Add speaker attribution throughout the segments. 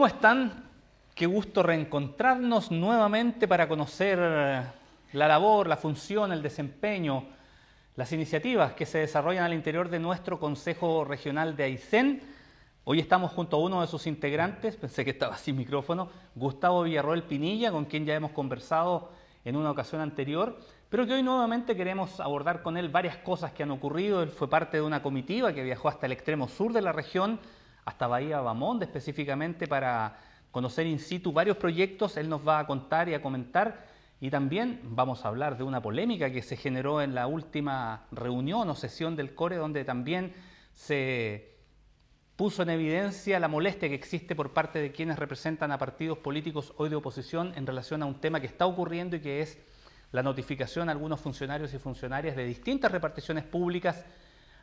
Speaker 1: ¿Cómo están? Qué gusto reencontrarnos nuevamente para conocer eh, la labor, la función, el desempeño, las iniciativas que se desarrollan al interior de nuestro Consejo Regional de Aysén. Hoy estamos junto a uno de sus integrantes, pensé que estaba sin micrófono, Gustavo Villarroel Pinilla, con quien ya hemos conversado en una ocasión anterior, pero que hoy nuevamente queremos abordar con él varias cosas que han ocurrido. Él fue parte de una comitiva que viajó hasta el extremo sur de la región hasta Bahía Bamond específicamente para conocer in situ varios proyectos. Él nos va a contar y a comentar. Y también vamos a hablar de una polémica que se generó en la última reunión o sesión del CORE, donde también se puso en evidencia la molestia que existe por parte de quienes representan a partidos políticos hoy de oposición en relación a un tema que está ocurriendo y que es la notificación a algunos funcionarios y funcionarias de distintas reparticiones públicas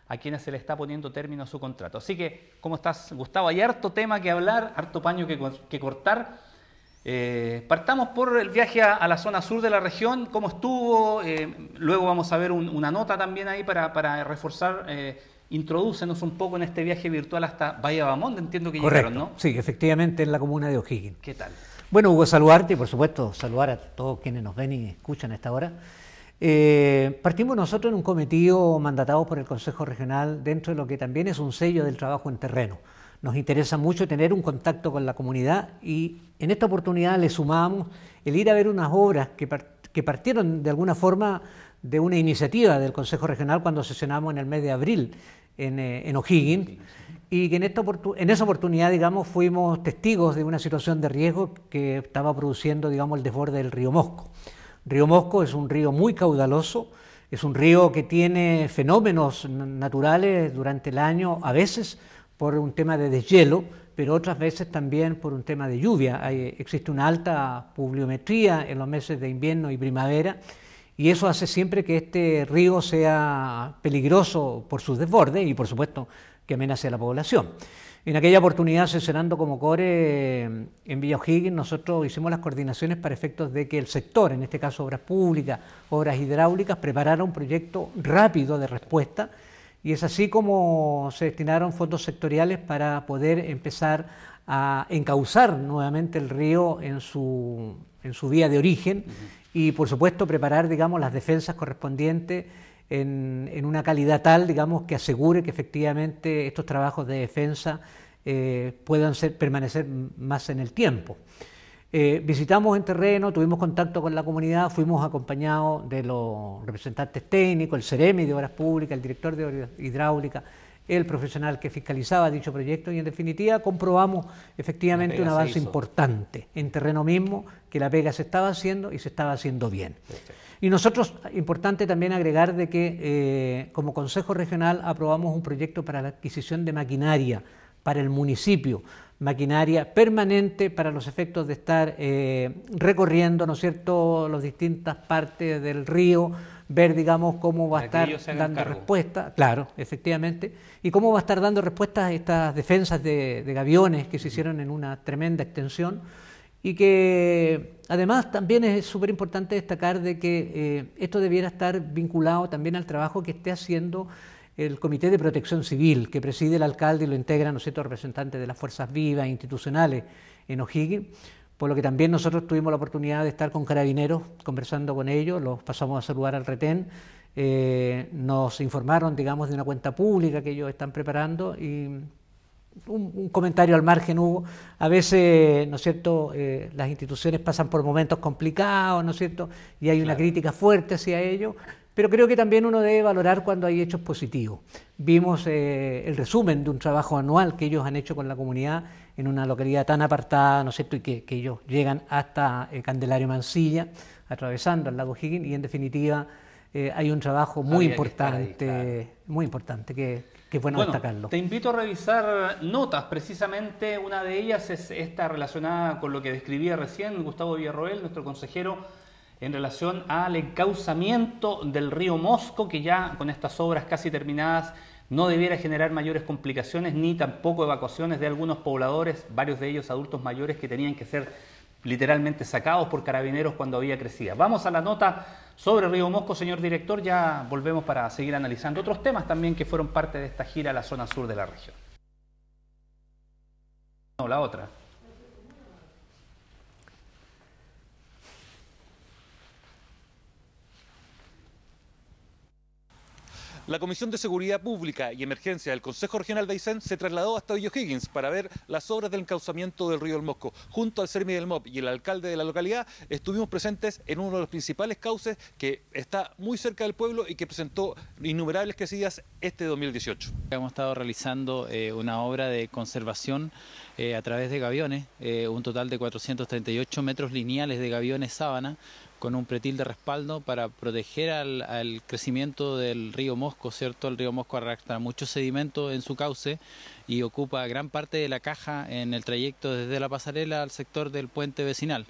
Speaker 1: a quienes se le está poniendo término a su contrato. Así que, ¿cómo estás, Gustavo? Hay harto tema que hablar, harto paño que, cortar. Eh, partamos por el viaje a, la zona sur de la región, cómo estuvo, eh, luego vamos a ver una nota también ahí para, reforzar, eh, introdúcenos un poco en este viaje virtual hasta Bahía Bamond, entiendo que llegaron, ¿no?
Speaker 2: Sí, efectivamente en la comuna de O'Higgins. ¿Qué tal? Bueno, Hugo, saludarte y por supuesto saludar a todos quienes nos ven y escuchan a esta hora. Eh, partimos nosotros en un cometido mandatado por el Consejo Regional dentro de lo que también es un sello del trabajo en terreno. Nos interesa mucho tener un contacto con la comunidad y en esta oportunidad le sumamos el ir a ver unas obras que, partieron de alguna forma de una iniciativa del Consejo Regional cuando sesionamos en el mes de abril en, eh, O'Higgins y que en, esta en esa oportunidad, digamos, fuimos testigos de una situación de riesgo que estaba produciendo, digamos, el desborde del río Mosco. Río Mosco es un río muy caudaloso, es un río que tiene fenómenos naturales durante el año, a veces por un tema de deshielo, pero otras veces también por un tema de lluvia. existe una alta publiometría en los meses de invierno y primavera y eso hace siempre que este río sea peligroso por sus desbordes y por supuesto que amenace a la población. En aquella oportunidad, sesionando como core eh, en Villa O'Higgins, nosotros hicimos las coordinaciones para efectos de que el sector, en este caso obras públicas, obras hidráulicas, preparara un proyecto rápido de respuesta y es así como se destinaron fondos sectoriales para poder empezar a encauzar nuevamente el río en su, en vía de origen y por supuesto preparar digamos, las defensas correspondientes en, una calidad tal, digamos, que asegure que efectivamente estos trabajos de defensa eh, puedan permanecer más en el tiempo. Eh, visitamos en terreno, tuvimos contacto con la comunidad, fuimos acompañados de los representantes técnicos, el CEREMI de Obras Públicas, el director de Hidráulica, el profesional que fiscalizaba dicho proyecto y en definitiva comprobamos efectivamente un avance importante en terreno mismo que la pega se estaba haciendo y se estaba haciendo bien. Y nosotros, importante también agregar de que eh, como Consejo Regional aprobamos un proyecto para la adquisición de maquinaria para el municipio, maquinaria permanente para los efectos de estar eh, recorriendo, ¿no es cierto?, las distintas partes del río ver, digamos, cómo va a estar dando respuesta, claro, efectivamente, y cómo va a estar dando respuesta a estas defensas de, gaviones que se hicieron en una tremenda extensión y que además también es súper importante destacar de que eh, esto debiera estar vinculado también al trabajo que esté haciendo el Comité de Protección Civil, que preside el alcalde y lo integran ¿no representantes de las fuerzas vivas e institucionales en O'Higgins, por lo que también nosotros tuvimos la oportunidad de estar con carabineros conversando con ellos, los pasamos a saludar al retén, eh, nos informaron, digamos, de una cuenta pública que ellos están preparando y un, comentario al margen hubo. A veces, ¿no es cierto?, eh, las instituciones pasan por momentos complicados, ¿no es cierto?, y hay una crítica fuerte hacia ellos, pero creo que también uno debe valorar cuando hay hechos positivos. Vimos eh, el resumen de un trabajo anual que ellos han hecho con la comunidad en una localidad tan apartada, ¿no es cierto?, y que, ellos llegan hasta el Candelario Mansilla, atravesando el lago Higgins, y en definitiva eh, hay un trabajo muy importante, muy importante, que, es bueno, bueno, destacarlo. Te
Speaker 1: invito a revisar notas, precisamente una de ellas es esta relacionada con lo que describía recién Gustavo Villarroel, nuestro consejero, en relación al encauzamiento del río Mosco, que ya con estas obras casi terminadas no debiera generar mayores complicaciones ni tampoco evacuaciones de algunos pobladores, varios de ellos adultos mayores que tenían que ser literalmente sacados por carabineros cuando había crecida. Vamos a la nota sobre Río Mosco, señor director, ya volvemos para seguir analizando otros temas también que fueron parte de esta gira a la zona sur de la región. la otra.
Speaker 3: La Comisión de Seguridad Pública y Emergencia del Consejo Regional de Aysén se trasladó hasta Higgins para ver las obras del encauzamiento del río El Mosco. Junto al CERMI del mob y el alcalde de la localidad estuvimos presentes en uno de los principales cauces que está muy cerca del pueblo y que presentó innumerables crecidas este 2018. Hemos estado realizando eh, una obra de conservación eh, a través de gaviones,
Speaker 4: eh, un total de 438 metros lineales de gaviones sábana, con un pretil de respaldo para proteger al, crecimiento del río Mosco, ¿cierto? El río Mosco arrastra mucho sedimento en su cauce y ocupa gran parte de la caja en el trayecto desde la pasarela al sector del puente vecinal.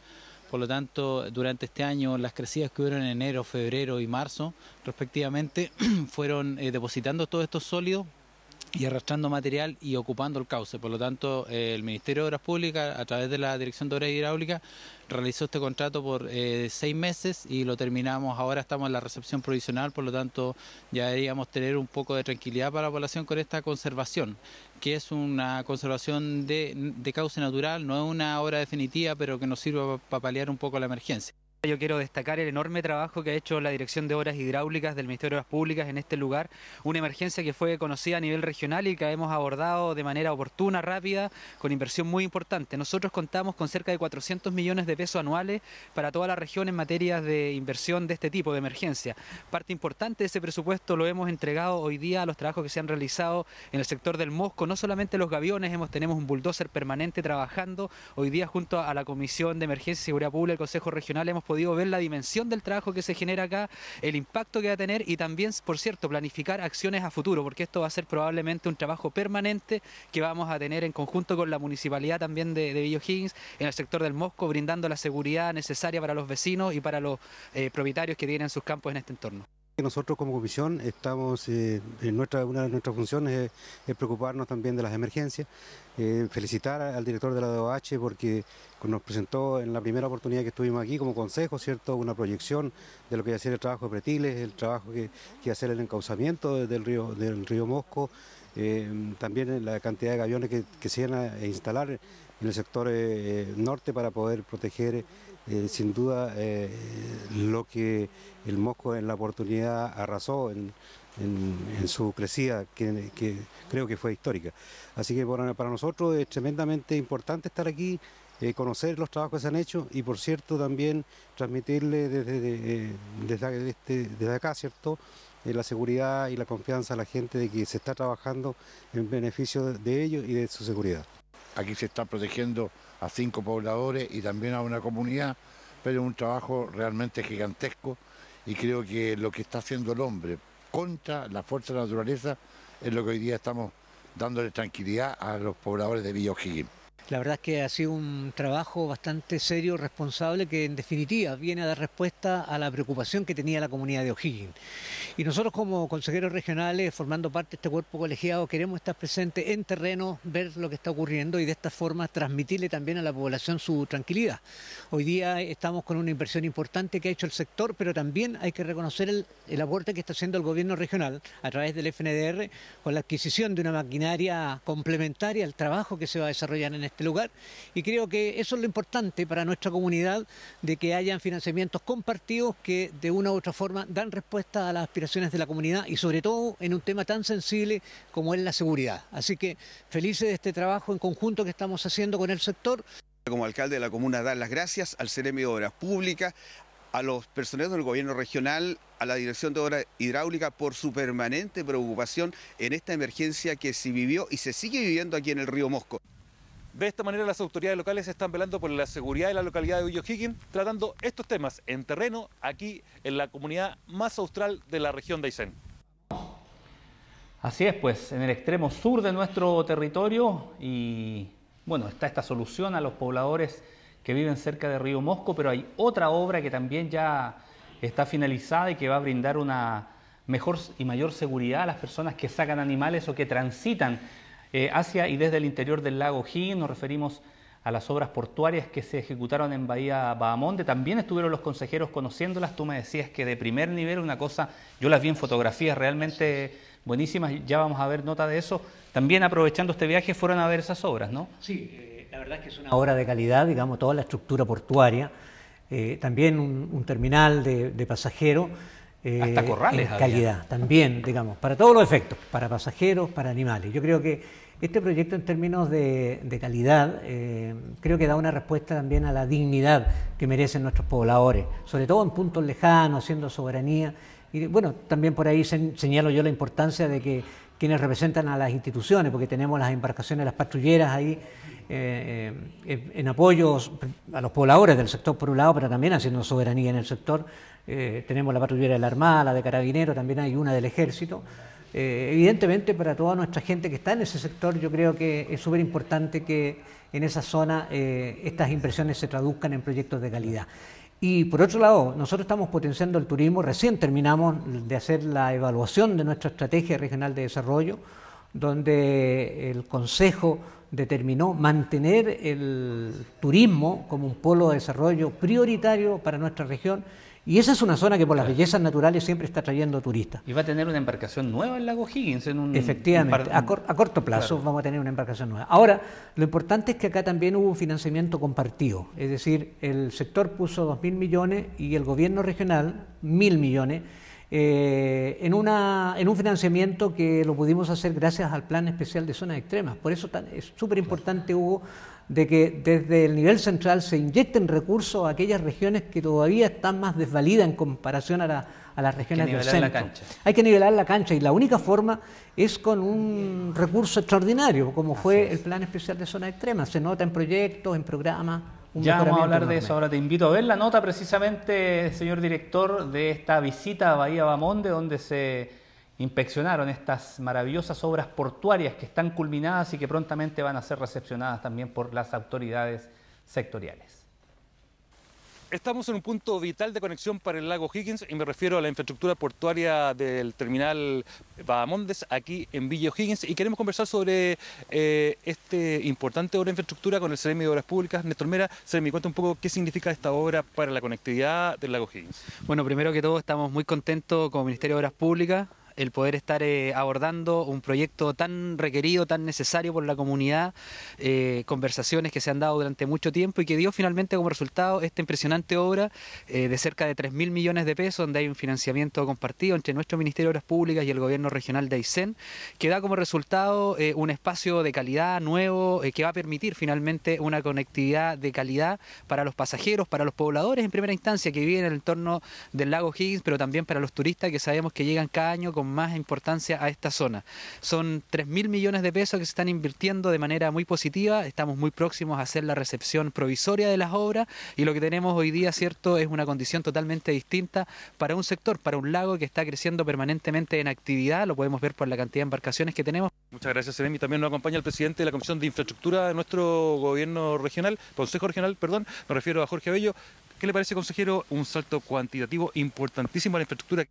Speaker 4: Por lo tanto, durante este año, las crecidas que hubieron en enero, febrero y marzo, respectivamente, fueron eh, depositando todos estos sólidos y arrastrando material y ocupando el cauce. Por lo tanto, eh, el Ministerio de Obras Públicas, a través de la Dirección de Obras Hidráulicas, realizó este contrato por eh, seis meses y lo terminamos. Ahora estamos en la recepción provisional, por lo tanto, ya deberíamos tener un poco de tranquilidad para la población con esta conservación, que es una conservación de, cauce natural, no es una obra definitiva, pero que nos sirva para paliar un poco la emergencia. Yo quiero destacar el enorme trabajo que ha hecho la Dirección de Obras Hidráulicas del Ministerio de Obras Públicas en este lugar, una emergencia que fue conocida a nivel regional y que hemos abordado de manera oportuna, rápida, con inversión muy importante. Nosotros contamos con cerca de 400 millones de pesos anuales para toda la región en materia de inversión de este tipo de emergencia. Parte importante de ese presupuesto lo hemos entregado hoy día a los trabajos que se han realizado en el sector del Mosco, no solamente los gaviones, hemos, tenemos un bulldozer permanente trabajando. Hoy día junto a la Comisión de Emergencia y Seguridad Pública del Consejo Regional hemos podido ver la dimensión del trabajo que se genera acá, el impacto que va a tener y también, por cierto, planificar acciones a futuro, porque esto va a ser probablemente un trabajo permanente que vamos a tener en conjunto con la municipalidad también de, de en el sector del Mosco, brindando la seguridad necesaria para los vecinos y para los eh, propietarios que tienen sus campos en este entorno.
Speaker 5: Nosotros como comisión estamos, eh, en nuestra, una de nuestras funciones es, preocuparnos también de las emergencias, eh, felicitar al director de la DOH porque nos presentó en la primera oportunidad que estuvimos aquí como consejo, ¿cierto?, una proyección de lo que va a ser el trabajo de Pretiles, el trabajo que, que hacer el encauzamiento del río, del río Mosco, eh, también la cantidad de aviones que, que se iban a instalar en el sector norte para poder proteger eh, sin duda, eh, lo que el Mosco en la oportunidad arrasó en, su crecida, que, creo que fue histórica. Así que para nosotros es tremendamente importante estar aquí, eh, conocer los trabajos que se han hecho y por cierto también transmitirle desde, este, desde acá, ¿cierto? la seguridad y la confianza a la gente de que se está trabajando en beneficio de ellos y de su seguridad. Aquí se está protegiendo a cinco pobladores y también a una comunidad, pero es un trabajo realmente gigantesco y creo que lo que está haciendo el hombre contra la fuerza de la naturaleza es lo que hoy día estamos dándole tranquilidad a los pobladores de Villa
Speaker 2: la verdad es que ha sido un trabajo bastante serio, responsable, que en definitiva viene a dar respuesta a la preocupación que tenía la comunidad de O'Higgins. Y nosotros como consejeros regionales, formando parte de este cuerpo colegiado, queremos estar presentes en terreno, ver lo que está ocurriendo y de esta forma transmitirle también a la población su tranquilidad. Hoy día estamos con una inversión importante que ha hecho el sector, pero también hay que reconocer el, aporte que está haciendo el gobierno regional a través del FNDR con la adquisición de una maquinaria complementaria al trabajo que se va a desarrollar en este este lugar. Y creo que eso es lo importante para nuestra comunidad, de que hayan financiamientos compartidos que de una u otra forma dan respuesta a las aspiraciones de la comunidad y sobre todo en un tema tan sensible como es la seguridad. Así que felices de este trabajo en conjunto que estamos haciendo con el sector.
Speaker 6: Como alcalde de la comuna, dar las gracias al CEREMI de Obras Públicas, a los personeros del gobierno regional, a la Dirección de Obras Hidráulicas por su permanente preocupación en esta emergencia que se vivió y se sigue viviendo aquí en el río Mosco.
Speaker 3: De esta manera las autoridades locales están velando por la seguridad de la localidad de Villohiggins, tratando estos temas en terreno aquí en la comunidad más austral de la región de Aysén.
Speaker 1: Así es, pues, en el extremo sur de nuestro territorio y bueno, está esta solución a los pobladores que viven cerca de Río Mosco, pero hay otra obra que también ya está finalizada y que va a brindar una mejor y mayor seguridad a las personas que sacan animales o que transitan eh, hacia y desde el interior del lago Jin nos referimos a las obras portuarias que se ejecutaron en Bahía Bahamonde. También estuvieron los consejeros conociéndolas. Tú me decías que de primer nivel una cosa, yo las vi en fotografías realmente buenísimas, ya vamos a ver nota de eso. También aprovechando este viaje fueron a ver esas obras, ¿no? Sí,
Speaker 2: eh, la verdad es que es una obra de calidad, digamos, toda la estructura portuaria. Eh, también un, terminal de, de pasajeros eh, Hasta corrales. calidad, también, digamos, para todos los efectos, para pasajeros, para animales. Yo creo que este proyecto en términos de, calidad eh, creo que da una respuesta también a la dignidad que merecen nuestros pobladores, sobre todo en puntos lejanos, haciendo soberanía. Y bueno, también por ahí señalo yo la importancia de que quienes representan a las instituciones, porque tenemos las embarcaciones, las patrulleras ahí eh, eh, en apoyo a los pobladores del sector por un lado, pero también haciendo soberanía en el sector. Eh, tenemos la patrullera de la Armada, la de Carabinero, también hay una del Ejército. evidentemente para toda nuestra gente que está en ese sector, yo creo que es súper importante que en esa zona estas impresiones se traduzcan en proyectos de calidad. Y por otro lado, nosotros estamos potenciando el turismo, recién terminamos de hacer la evaluación de nuestra estrategia regional de desarrollo, donde el Consejo determinó mantener el turismo como un polo de desarrollo prioritario para nuestra región y esa es una zona que por las bellezas naturales siempre está trayendo turistas.
Speaker 1: Y va a tener una embarcación nueva en Lago Higgins. En un, Efectivamente, a,
Speaker 2: corto plazo vamos a tener una embarcación nueva. Ahora, lo importante es que acá también hubo un financiamiento compartido, es decir, el sector puso 2.000 millones y el gobierno regional 1.000 millones. Eh, en, una, en un financiamiento que lo pudimos hacer gracias al Plan Especial de Zonas Extremas. Por eso es súper importante, Hugo, de que desde el nivel central se inyecten recursos a aquellas regiones que todavía están más desvalidas en comparación a, la, a las regiones Hay que nivelar La cancha. Hay que nivelar la cancha y la única forma es con un recurso extraordinario, como fue el Plan Especial de Zona Extrema. Se nota en proyectos, en programas. ya vamos a hablar de eso.
Speaker 1: Ahora te invito a ver la nota precisamente, señor director, de esta visita a Bahía Bamonde, donde se inspeccionaron estas maravillosas obras portuarias que están culminadas y que prontamente van a ser recepcionadas también por las autoridades sectoriales.
Speaker 3: Estamos en un punto vital de conexión para el lago Higgins y me refiero a la infraestructura portuaria del terminal Badamondes aquí en Villa Higgins y queremos conversar sobre eh, este importante obra de infraestructura con el CEREMI de Obras Públicas. Néstor Mera, me cuenta un poco qué significa esta obra para la conectividad del lago Higgins. Bueno, primero
Speaker 4: que todo estamos muy contentos como Ministerio de Obras Públicas el poder estar eh, abordando un proyecto tan requerido, tan necesario por la comunidad, eh, conversaciones que se han dado durante mucho tiempo y que dio finalmente como resultado esta impresionante obra eh, de cerca de 3 mil millones de pesos, donde hay un financiamiento compartido entre nuestro Ministerio de Obras Públicas y el Gobierno Regional de Aysén, que da como resultado un espacio de calidad nuevo que va a permitir finalmente una conectividad de calidad para los pasajeros, para los pobladores en primera instancia que viven en el entorno del lago Higgins, pero también para los turistas que sabemos que llegan cada año con más importancia a esta zona. Son 3 mil millones de pesos que se están invirtiendo de manera muy positiva. Estamos muy próximos a hacer la recepción provisoria de las obras y lo que tenemos hoy día, cierto, es una condición totalmente distinta para un sector, para un lago que está creciendo permanentemente en actividad. Lo podemos ver por la cantidad de embarcaciones que tenemos.
Speaker 3: Muchas gracias, Seremi. También nos acompaña el presidente de la Comisión de Infraestructura de nuestro gobierno regional, Consejo Regional, perdón, me refiero a Jorge Bello. ¿Qué le parece, consejero? Un salto cuantitativo importantísimo a la infraestructura.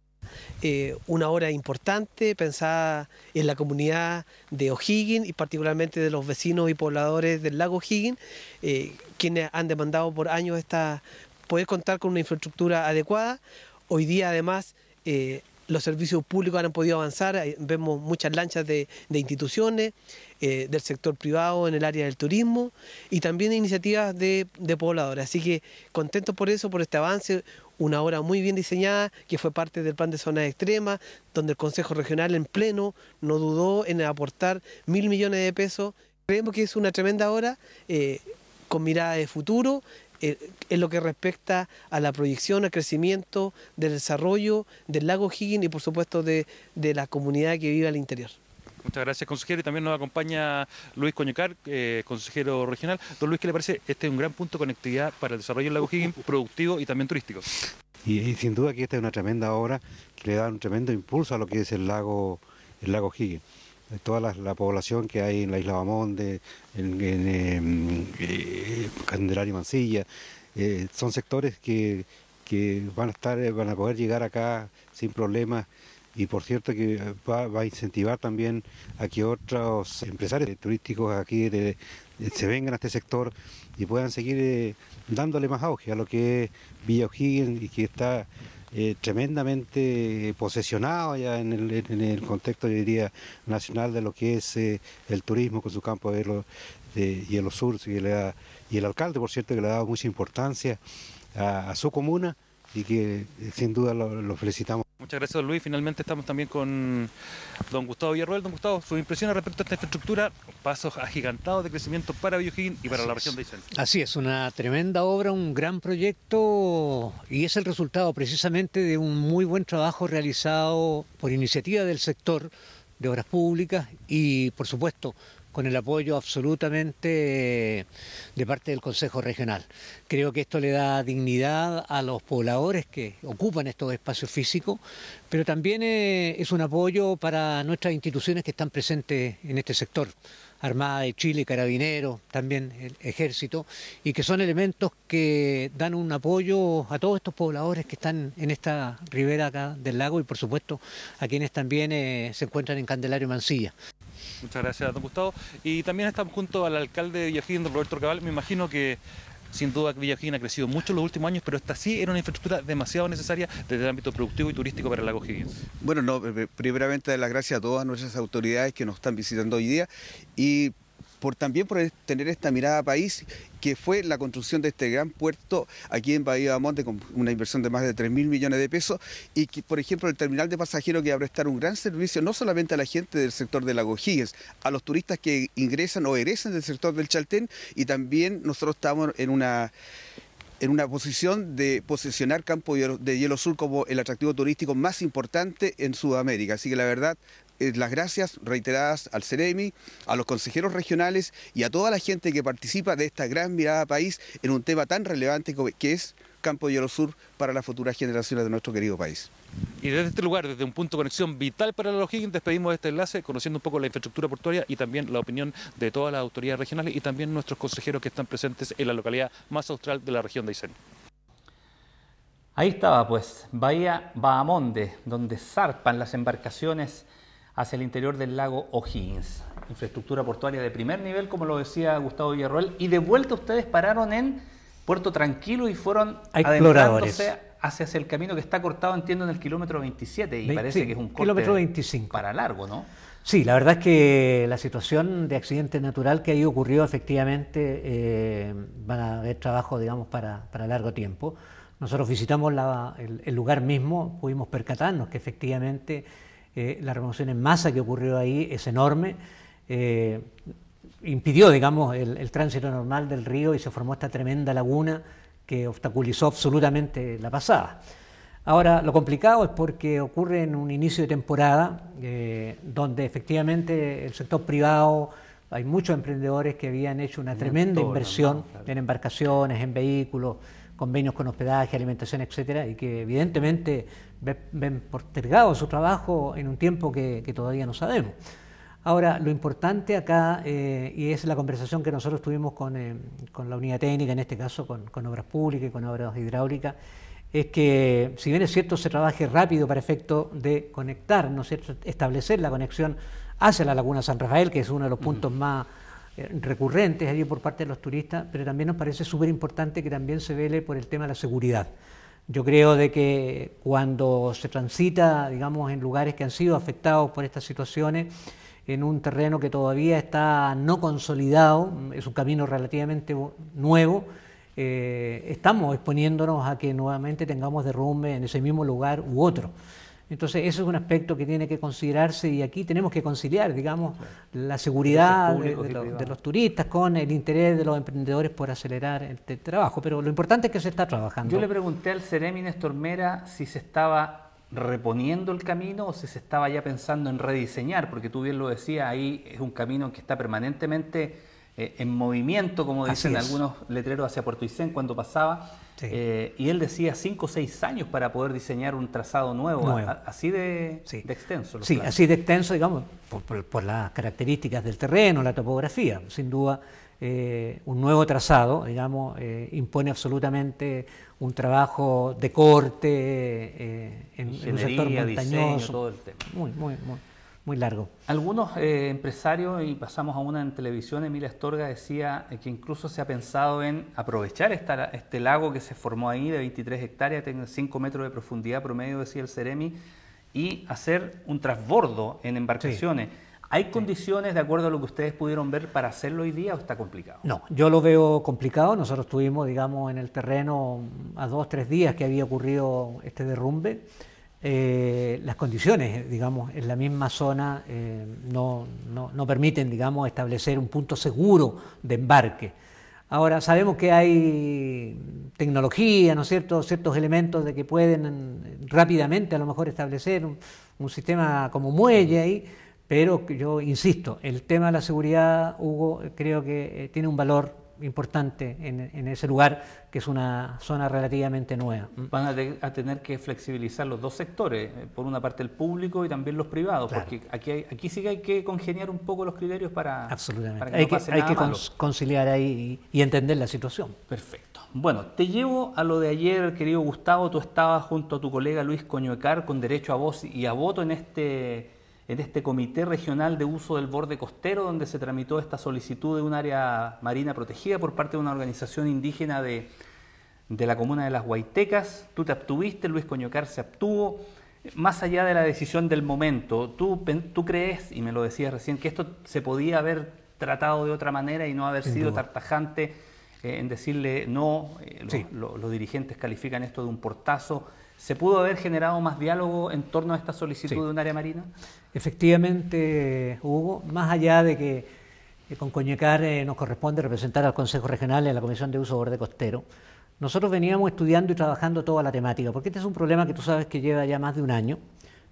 Speaker 2: Eh, una hora importante pensada en la comunidad de O'Higgins y particularmente de los vecinos y pobladores del lago O'Higgins, eh,
Speaker 4: quienes han demandado por años esta, poder contar con una infraestructura adecuada. Hoy
Speaker 2: día además... Eh, los servicios públicos han podido avanzar, vemos muchas lanchas de, instituciones, eh, del sector privado en el área del turismo y también iniciativas de, pobladores. Así que contentos por eso, por este avance, una obra muy bien diseñada que fue parte del plan de zonas extremas, donde el Consejo Regional en pleno no dudó en aportar mil millones de pesos. Creemos que es una tremenda obra. Eh, con mirada de futuro, eh, en lo que respecta a la proyección, al crecimiento, del desarrollo del lago Higgins y por supuesto de, la comunidad que vive al interior.
Speaker 3: Muchas gracias, consejero. Y también nos acompaña Luis Coñocar, eh, consejero regional. Don Luis, ¿qué le parece? Este es un gran punto de conectividad para el desarrollo del lago Higgins, productivo y también turístico.
Speaker 5: Y, sin duda que esta es una tremenda obra que le da un tremendo impulso a lo que es el lago, el lago Higgins toda la, población que hay en la isla Bamonde, en, en, em,
Speaker 3: eh,
Speaker 5: Candelaria y Mansilla. Eh, son sectores que, van a estar, eh, van a poder llegar acá sin problemas y por cierto que va, a incentivar también a que otros empresarios turísticos aquí se vengan a este sector y puedan seguir dándole más auge a lo que es Villa O'Higgins y que está eh, tremendamente posesionado ya en el, contexto, yo diría, nacional de lo que es eh, el turismo con su campo de hielo, sur y, y el alcalde, por cierto, que le ha dado mucha importancia a, su comuna y que eh, sin duda lo felicitamos.
Speaker 3: Muchas gracias, Luis. Finalmente estamos también con don Gustavo Villarroel. Don Gustavo, su impresión respecto a esta infraestructura, pasos agigantados de crecimiento para Biojín y para la región de Aysén. Así
Speaker 2: es, una tremenda obra, un gran proyecto y es el resultado precisamente de un muy buen trabajo realizado por iniciativa del sector de obras públicas y, por supuesto, con el apoyo absolutamente eh, de parte del Consejo Regional. Creo que esto le da dignidad a los pobladores que ocupan estos espacios físicos, pero también eh, es un apoyo para nuestras instituciones que están presentes en este sector. Armada de Chile, Carabineros, también el Ejército, y que son elementos que dan un apoyo a todos estos pobladores que están en esta ribera acá del lago y por supuesto a quienes también eh, se encuentran en Candelario y Mansilla.
Speaker 3: Muchas gracias, don Gustavo. Y también estamos junto al alcalde de Villajín, don Roberto Cabal. Me imagino que sin duda Villajín ha crecido mucho en los últimos años, pero esta sí era una infraestructura demasiado necesaria desde el ámbito productivo y turístico para el lago
Speaker 6: Bueno, no, eh, eh, primeramente dar las gracias a todas nuestras autoridades que nos están visitando hoy día y por también por tener esta mirada país, que fue la construcción de este gran puerto aquí en Bahía Amonte, con una inversión de más de 3 mil millones de pesos y que, por ejemplo, el terminal de pasajeros que va a prestar un gran servicio no solamente a la gente del sector de Lago Higgins, a los turistas que ingresan o egresan del sector del Chaltén y también nosotros estamos en una en una posición de posicionar Campo de Hielo Sur como el atractivo turístico más importante en Sudamérica. Así que la verdad, eh, las gracias reiteradas al CEREMI, a los consejeros regionales y a toda la gente que participa de esta gran mirada país en un tema tan relevante que es Campo de Hielo Sur para las futuras generaciones de nuestro querido
Speaker 3: país. Y desde este lugar, desde un punto de conexión vital para la logística, despedimos este enlace conociendo un poco la infraestructura portuaria y también la opinión de todas las autoridades regionales y también nuestros consejeros que están presentes en la localidad más austral de la región de Aysén.
Speaker 1: Ahí estaba pues, Bahía Bahamonde, donde zarpan las embarcaciones hacia el interior del lago O'Higgins. Infraestructura portuaria de primer nivel, como lo decía Gustavo Villarroel, y de vuelta ustedes pararon en Puerto Tranquilo y fueron adentrándose hacia, hacia el camino que está cortado, entiendo, en el kilómetro 27, y parece que es un corte kilómetro 25. para largo, ¿no?
Speaker 2: Sí, la verdad es que la situación de accidente natural que ahí ocurrió, efectivamente, eh, van a haber trabajo, digamos, para, para largo tiempo. Nosotros visitamos la, el, lugar mismo, pudimos percatarnos que efectivamente eh, la remoción en masa que ocurrió ahí es enorme. Eh, impidió, digamos, el, tránsito normal del río y se formó esta tremenda laguna que obstaculizó absolutamente la pasada. Ahora, lo complicado es porque ocurre en un inicio de temporada eh, donde efectivamente el sector privado, hay muchos emprendedores que habían hecho una tremenda inversión en embarcaciones, en vehículos, convenios con hospedaje, alimentación, etcétera, y que evidentemente ven postergado su trabajo en un tiempo que, todavía no sabemos. Ahora, lo importante acá, eh, y es la conversación que nosotros tuvimos con, eh, la unidad técnica, en este caso con, obras públicas y con obras hidráulicas, es que, si bien es cierto, se trabaje rápido para efecto de conectar, ¿no es establecer la conexión hacia la Laguna San Rafael, que es uno de los puntos más eh, recurrentes allí por parte de los turistas, pero también nos parece súper importante que también se vele por el tema de la seguridad. Yo creo de que cuando se transita, digamos, en lugares que han sido afectados por estas situaciones, en un terreno que todavía está no consolidado, es un camino relativamente nuevo, eh, estamos exponiéndonos a que nuevamente tengamos derrumbe en ese mismo lugar u otro. Entonces, eso es un aspecto que tiene que considerarse y aquí tenemos que conciliar, digamos, la seguridad de, los, turistas con el interés de los emprendedores por acelerar el, trabajo. Pero lo importante es que se está trabajando. Yo le
Speaker 1: pregunté al Ceremi Tormera si se estaba reponiendo el camino o si se estaba ya pensando en rediseñar, porque tú bien lo decías, ahí es un camino que está permanentemente eh, en movimiento, como dicen algunos letreros hacia Puerto Isen cuando pasaba. Eh, y él decía cinco o seis años para poder diseñar un trazado nuevo, así de, extenso. Sí, así de
Speaker 2: extenso, digamos, por, las características del terreno, la topografía. Sin duda, eh, un nuevo trazado, digamos, eh, impone absolutamente un trabajo de corte en, un sector montañoso. Muy, muy, muy muy largo.
Speaker 1: Algunos eh, empresarios, y pasamos a una en televisión, Emilia Estorga decía eh, que incluso se ha pensado en aprovechar esta, este lago que se formó ahí de 23 hectáreas, tiene 5 metros de profundidad promedio, decía el Ceremi, y hacer un transbordo en embarcaciones. ¿Hay condiciones, de acuerdo a lo que ustedes pudieron ver, para hacerlo hoy día o está complicado?
Speaker 2: No, yo lo veo complicado. Nosotros estuvimos, digamos, en el terreno mm, a dos, tres días que había ocurrido este derrumbe. Eh, las condiciones, digamos, en la misma zona eh, no, permiten, digamos, establecer un punto seguro de embarque. Ahora, sabemos que hay tecnología, ¿no es cierto ciertos elementos de que pueden eh, rápidamente a lo mejor establecer un, un sistema como muelle ahí, pero yo insisto, el tema de la seguridad, Hugo, creo que tiene un valor importante en, ese lugar, que es una zona relativamente nueva. Mm.
Speaker 1: Van a, tener que flexibilizar los dos sectores, eh, por una parte el público y también los privados, porque aquí, aquí sí que hay que congeniar un poco los criterios para,
Speaker 2: Absolutamente. hay que, hay que conciliar ahí y, y, entender la situación. Perfecto. Bueno,
Speaker 1: te llevo a lo de ayer, querido Gustavo, tú estabas junto a tu colega Luis Coñuecar con derecho a voz y a voto en este en este Comité Regional de Uso del Borde Costero, donde se tramitó esta solicitud de un área marina protegida por parte de una organización indígena de, la comuna de Las Huaytecas. Tú te abstuviste, Luis Coñocar se abstuvo. Más allá de la decisión del momento, ¿tú, crees, y me lo decías recién, que esto se podía haber tratado de otra manera y no haber sido tartajante eh, en decirle no? Eh, los dirigentes califican esto de un portazo. ¿Se pudo haber generado más diálogo en torno a esta solicitud de un área marina?
Speaker 2: Efectivamente, Hugo, más allá de que eh, con Coñecar eh, nos corresponde representar al Consejo Regional en la Comisión de Uso Borde Costero, nosotros veníamos estudiando y trabajando toda la temática, porque este es un problema que tú sabes que lleva ya más de un año.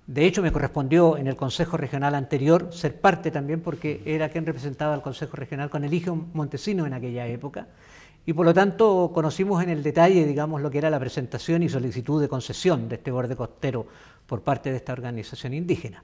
Speaker 2: De hecho, me correspondió en el Consejo Regional anterior ser parte también, porque era quien representaba al Consejo Regional con Eligio Montesino en aquella época y por lo tanto conocimos en el detalle, digamos, lo que era la presentación y solicitud de concesión de este borde costero por parte de esta organización indígena.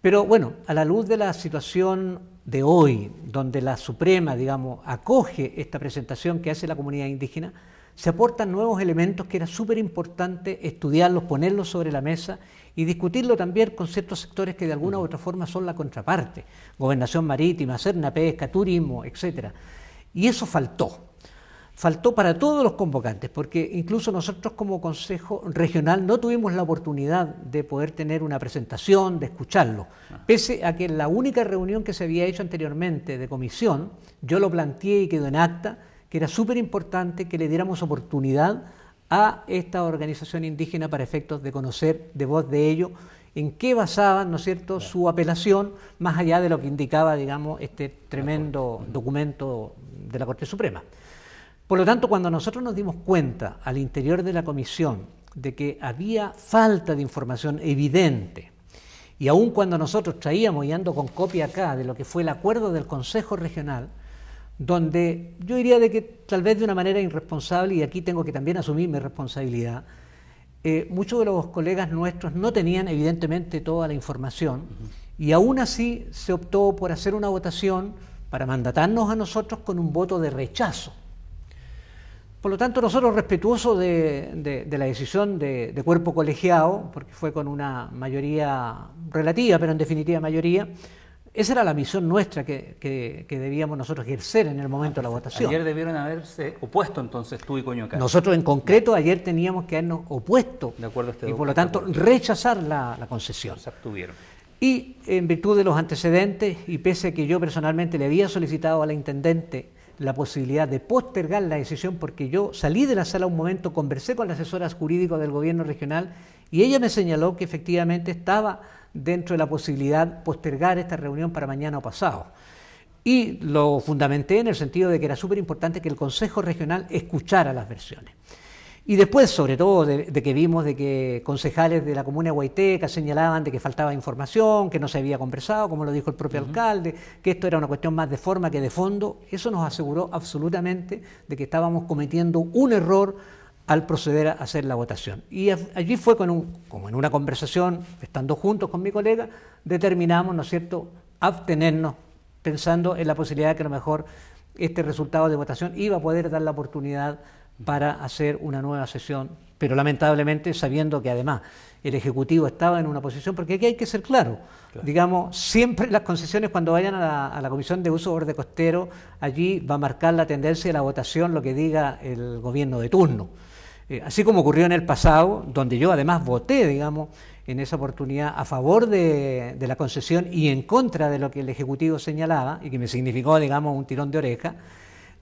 Speaker 2: Pero bueno, a la luz de la situación de hoy, donde la Suprema, digamos, acoge esta presentación que hace la comunidad indígena, se aportan nuevos elementos que era súper importante estudiarlos, ponerlos sobre la mesa y discutirlo también con ciertos sectores que de alguna u otra forma son la contraparte, gobernación marítima, Cerna Pesca, turismo, etc. Y eso faltó faltó para todos los convocantes, porque incluso nosotros como Consejo Regional no tuvimos la oportunidad de poder tener una presentación, de escucharlo, ah. pese a que la única reunión que se había hecho anteriormente de comisión, yo lo planteé y quedó en acta, que era súper importante que le diéramos oportunidad a esta organización indígena para efectos de conocer de voz de ellos en qué basaban, ¿no es cierto?, su apelación, más allá de lo que indicaba, digamos, este tremendo documento de la Corte Suprema. Por lo tanto, cuando nosotros nos dimos cuenta al interior de la comisión de que había falta de información evidente, y aun cuando nosotros traíamos, y ando con copia acá, de lo que fue el acuerdo del Consejo Regional, donde yo diría de que tal vez de una manera irresponsable, y aquí tengo que también asumir mi responsabilidad, eh, muchos de los colegas nuestros no tenían evidentemente toda la información y aún así se optó por hacer una votación para mandatarnos a nosotros con un voto de rechazo. Por lo tanto, nosotros respetuosos de, la decisión de, cuerpo colegiado, porque fue con una mayoría relativa, pero en definitiva mayoría, esa era la misión nuestra que, debíamos nosotros ejercer en el momento de la votación. Ayer
Speaker 1: debieron haberse opuesto entonces tú y Coño Cáceres. Nosotros en
Speaker 2: concreto ayer teníamos que habernos opuesto
Speaker 1: de acuerdo este y por lo tanto
Speaker 2: rechazar la, la concesión. Se abstuvieron. Y en virtud de los antecedentes y pese a que yo personalmente le había solicitado a la intendente la posibilidad de postergar la decisión porque yo salí de la sala un momento, conversé con las asesoras jurídicas del gobierno regional y ella me señaló que efectivamente estaba dentro de la posibilidad postergar esta reunión para mañana o pasado. Y lo fundamenté en el sentido de que era súper importante que el Consejo Regional escuchara las versiones. Y después, sobre todo, de, que vimos de que concejales de la comuna de Guaiteca señalaban de que faltaba información, que no se había conversado, como lo dijo el propio alcalde, que esto era una cuestión más de forma que de fondo, eso nos aseguró absolutamente de que estábamos cometiendo un error al proceder a hacer la votación. Y allí fue como en una conversación, estando juntos con mi colega, determinamos, ¿no es cierto?, abstenernos, pensando en la posibilidad de que a lo mejor este resultado de votación iba a poder dar la oportunidad para hacer una nueva sesión, pero lamentablemente sabiendo que además el Ejecutivo estaba en una posición, porque aquí hay que ser claro, digamos, siempre las concesiones cuando vayan a la, Comisión de Uso Borde Costero, allí va a marcar la tendencia de la votación lo que diga el gobierno de turno. Eh, así como ocurrió en el pasado, donde yo además voté, digamos, en esa oportunidad a favor de, de, la concesión y en contra de lo que el Ejecutivo señalaba, y que me significó, digamos, un tirón de oreja,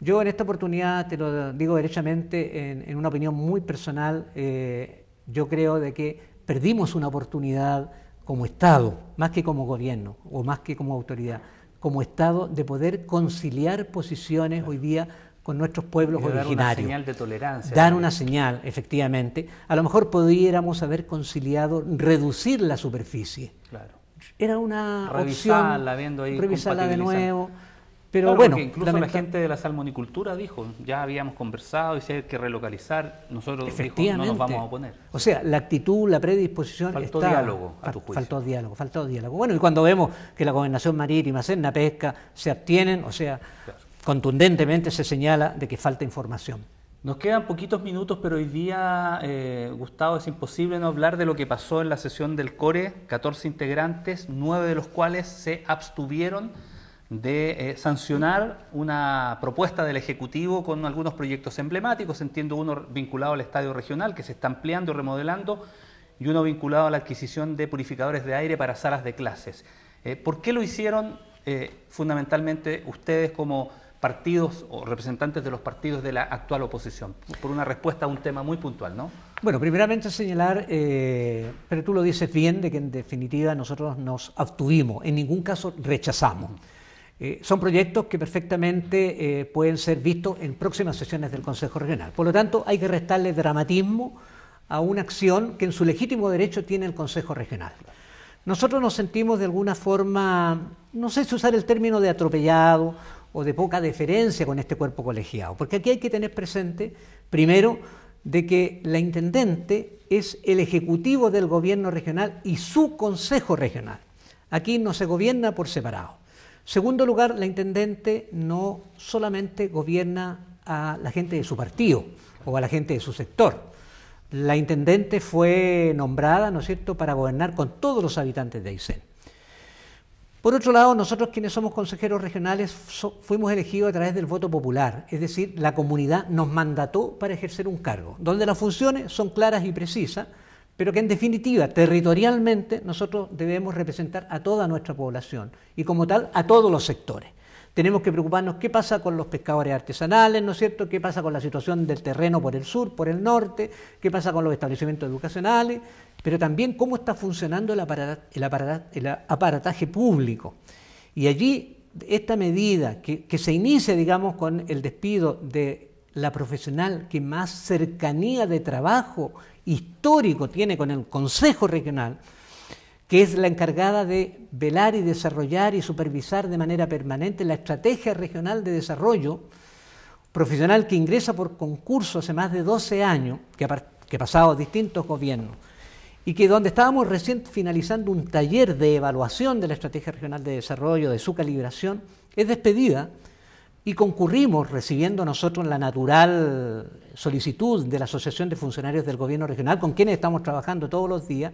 Speaker 2: yo en esta oportunidad, te lo digo derechamente, en, una opinión muy personal, eh, yo creo de que perdimos una oportunidad como Estado, más que como gobierno o más que como autoridad, como Estado de poder conciliar posiciones hoy día con nuestros pueblos originarios. Dar una señal
Speaker 1: de tolerancia. Dar una
Speaker 2: señal, efectivamente. A lo mejor pudiéramos haber conciliado reducir la superficie. Claro. Era una revisarla, opción. Viendo ahí revisarla de nuevo. Pero bueno, incluso la
Speaker 1: gente de la salmonicultura dijo, ya habíamos conversado y si hay que relocalizar, nosotros no nos vamos a oponer.
Speaker 2: O sea, la actitud, la predisposición faltó diálogo a tu juicio. Faltó diálogo, faltó diálogo. Bueno, y cuando vemos que la gobernación marítima, Senna Pesca se abstienen, o sea, contundentemente se señala de que falta información.
Speaker 1: Nos quedan poquitos minutos, pero hoy día, eh, Gustavo, es imposible no hablar de lo que pasó en la sesión del CORE, 14 integrantes, 9 de los cuales se abstuvieron de eh, sancionar una propuesta del Ejecutivo con algunos proyectos emblemáticos, entiendo uno vinculado al estadio regional que se está ampliando, remodelando, y uno vinculado a la adquisición de purificadores de aire para salas de clases. Eh, ¿Por qué lo hicieron eh, fundamentalmente ustedes como partidos o representantes de los partidos de la actual oposición? Por una respuesta a un tema muy puntual, ¿no?
Speaker 2: Bueno, primeramente señalar, pero tú lo dices bien, de que en definitiva nosotros nos abstuvimos, en ningún caso rechazamos. Eh, son proyectos que perfectamente eh, pueden ser vistos en próximas sesiones del Consejo Regional. Por lo tanto, hay que restarle dramatismo a una acción que en su legítimo derecho tiene el Consejo Regional. Nosotros nos sentimos de alguna forma, no sé si usar el término de atropellado o de poca deferencia con este cuerpo colegiado, porque aquí hay que tener presente, primero, de que la intendente es el ejecutivo del gobierno regional y su consejo regional. Aquí no se gobierna por separado. Segundo lugar, la intendente no solamente gobierna a la gente de su partido o a la gente de su sector. La intendente fue nombrada, ¿no es cierto?, para gobernar con todos los habitantes de Aysén. Por otro lado, nosotros quienes somos consejeros regionales fuimos elegidos a través del voto popular, es decir, la comunidad nos mandató para ejercer un cargo, donde las funciones son claras y precisas pero que en definitiva, territorialmente, nosotros debemos representar a toda nuestra población y como tal a todos los sectores. Tenemos que preocuparnos qué pasa con los pescadores artesanales, ¿no es cierto? ¿Qué pasa con la situación del terreno por el sur, por el norte? ¿Qué pasa con los establecimientos educacionales? Pero también cómo está funcionando el, aparataje público. Y allí, esta medida que, que se inicia, digamos, con el despido de la profesional que más cercanía de trabajo histórico tiene con el Consejo Regional, que es la encargada de velar y desarrollar y supervisar de manera permanente la estrategia regional de desarrollo, profesional que ingresa por concurso hace más de 12 años, que ha, pasado distintos gobiernos, y que donde estábamos recién finalizando un taller de evaluación de la estrategia regional de desarrollo, de su calibración, es despedida y concurrimos recibiendo nosotros la natural solicitud de la Asociación de Funcionarios del Gobierno Regional, con quienes estamos trabajando todos los días,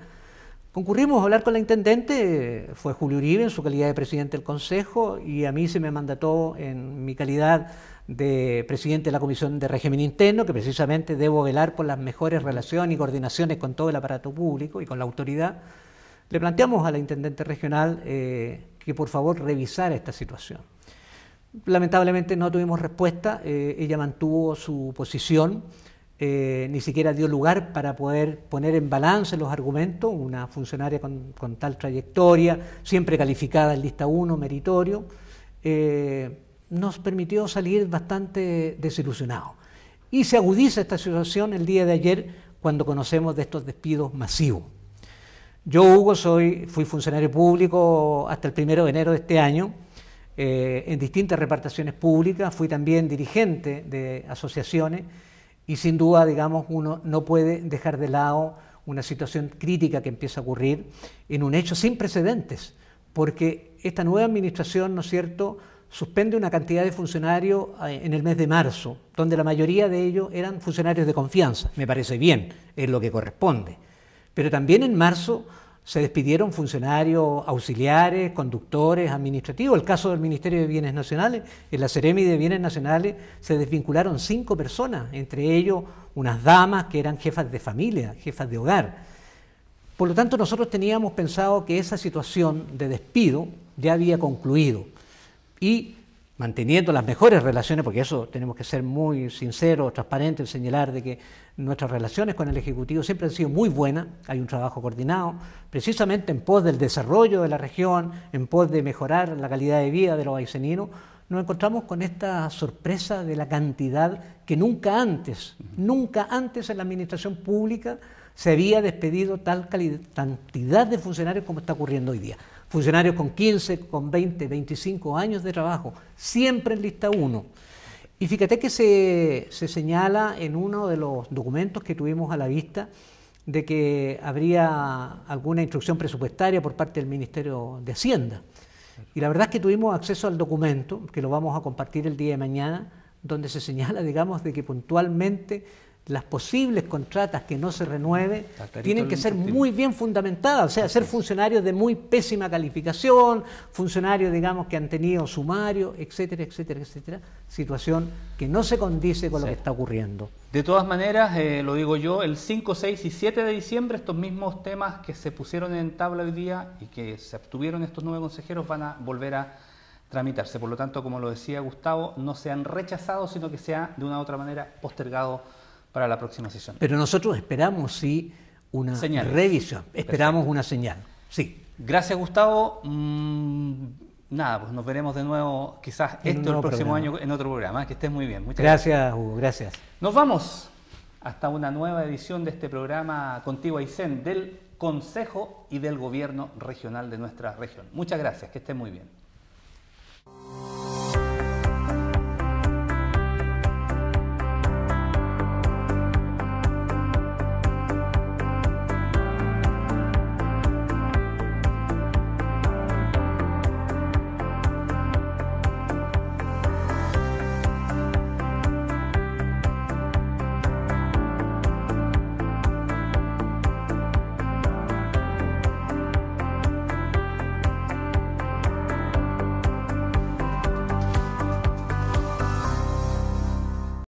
Speaker 2: concurrimos a hablar con la intendente, fue Julio Uribe en su calidad de presidente del Consejo y a mí se me mandató en mi calidad de presidente de la Comisión de Régimen Interno, que precisamente debo velar por las mejores relaciones y coordinaciones con todo el aparato público y con la autoridad. Le planteamos a la intendente regional eh, que por favor revisara esta situación Lamentablemente no tuvimos respuesta, eh, ella mantuvo su posición, eh, ni siquiera dio lugar para poder poner en balance los argumentos, una funcionaria con, tal trayectoria, siempre calificada en lista 1, meritorio, eh, nos permitió salir bastante desilusionados. Y se agudiza esta situación el día de ayer cuando conocemos de estos despidos masivos. Yo, Hugo, soy, fui funcionario público hasta el primero de enero de este año eh, en distintas repartaciones públicas, fui también dirigente de asociaciones y sin duda, digamos, uno no puede dejar de lado una situación crítica que empieza a ocurrir en un hecho sin precedentes, porque esta nueva administración, ¿no es cierto?, suspende una cantidad de funcionarios eh, en el mes de marzo, donde la mayoría de ellos eran funcionarios de confianza. Me parece bien, es lo que corresponde. Pero también en marzo se despidieron funcionarios auxiliares, conductores, administrativos. El caso del Ministerio de Bienes Nacionales, en la Ceremi de Bienes Nacionales se desvincularon cinco personas, entre ellos unas damas que eran jefas de familia, jefas de hogar. Por lo tanto, nosotros teníamos pensado que esa situación de despido ya había concluido y manteniendo las mejores relaciones, porque eso tenemos que ser muy sinceros, transparentes, señalar de que nuestras relaciones con el Ejecutivo siempre han sido muy buenas, hay un trabajo coordinado, precisamente en pos del desarrollo de la región, en pos de mejorar la calidad de vida de los aiceninos, nos encontramos con esta sorpresa de la cantidad que nunca antes, nunca antes en la administración pública se había despedido tal cantidad de funcionarios como está ocurriendo hoy día funcionarios con 15, con 20, 25 años de trabajo, siempre en lista 1. Y fíjate que se, señala en uno de los documentos que tuvimos a la vista de que habría alguna instrucción presupuestaria por parte del Ministerio de Hacienda. Y la verdad es que tuvimos acceso al documento, que lo vamos a compartir el día de mañana, donde se señala, digamos, de que puntualmente las posibles contratas que no se renueven mm, tienen que ser muy bien fundamentadas, o sea, ser funcionarios de muy pésima calificación, funcionarios, digamos, que han tenido sumario, etcétera, etcétera, etcétera, situación que no se condice con lo que está ocurriendo.
Speaker 1: De todas maneras, eh, lo digo yo, el 5, 6 y 7 de diciembre, estos mismos temas que se pusieron en tabla hoy día y que se obtuvieron estos nueve consejeros van a volver a tramitarse. Por lo tanto, como lo decía Gustavo, no se han rechazado sino que se sea de una u otra manera postergado para la próxima sesión. Pero nosotros
Speaker 2: esperamos, sí, una revisión, esperamos una señal. Sí.
Speaker 1: Gracias, Gustavo. Mm, nada, pues nos veremos de nuevo quizás esto el próximo año en otro programa. Que estés muy bien. Muchas gracias, gracias. Hugo. Gracias. Nos vamos hasta una nueva edición de este programa Contigo Aysén del Consejo y del Gobierno Regional de nuestra región. Muchas gracias, que esté muy bien.